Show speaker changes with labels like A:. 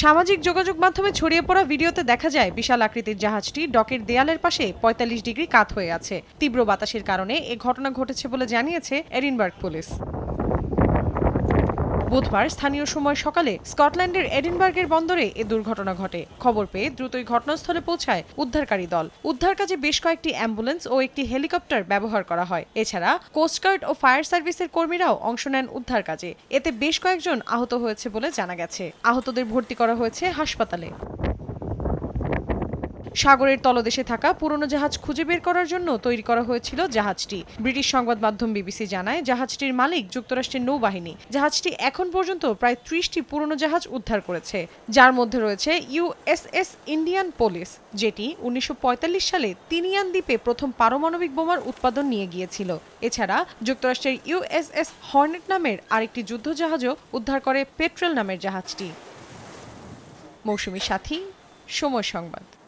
A: সামাজিক যোগাযোগ মাধ্যমে ছড়িয়ে পড়া ভিডিওতে দেখা যায় বিশাল আকৃতির জাহাজটি ডকের দেয়ালের পাশে ৪৫ ডিগ্রি কাত হয়ে আছে তীব্র বাতাসের কারণে এ ঘটনা ঘটেছে বলে জানিয়েছে এরিনবার্গ পুলিশ বুধবার স্থানীয় সময় সকালে স্কটল্যান্ডের এডিনবার্গের বন্দরে এ দুর্ঘটনা ঘটে খবর পেয়ে দ্রুতই ঘটনাস্থলে পৌঁছায় উদ্ধারকারী দল উদ্ধার কাজে বেশ কয়েকটি অ্যাম্বুলেন্স ও একটি হেলিকপ্টার ব্যবহার করা হয় এছাড়া কোস্টগার্ড ও ফায়ার সার্ভিসের কর্মীরাও অংশ নেন উদ্ধার কাজে এতে বেশ কয়েকজন আহত হয়েছে বলে জানা গেছে আহতদের ভর্তি করা হয়েছে হাসপাতালে সাগরের তলদেশে থাকা পুরনো জাহাজ খুঁজে বের করার জন্য তৈরি করা হয়েছিল জাহাজটি ব্রিটিশ সংবাদ মাধ্যম বিবিসি জানায় জাহাজটির মালিক যুক্তরাষ্ট্রের নৌবাহিনী জাহাজটি এখন পর্যন্ত প্রায় ত্রিশটি পুরনো জাহাজ উদ্ধার করেছে যার মধ্যে রয়েছে ইউএসএস ইন্ডিয়ান পুলিশ যেটি উনিশশো সালে তিনিয়ান দ্বীপে প্রথম পারমাণবিক বোমার উৎপাদন নিয়ে গিয়েছিল এছাড়া যুক্তরাষ্ট্রের ইউএসএস হর্নেট নামের আরেকটি যুদ্ধজাহাজও উদ্ধার করে পেট্রোল নামের জাহাজটি মৌসুমী সাথী সময় সংবাদ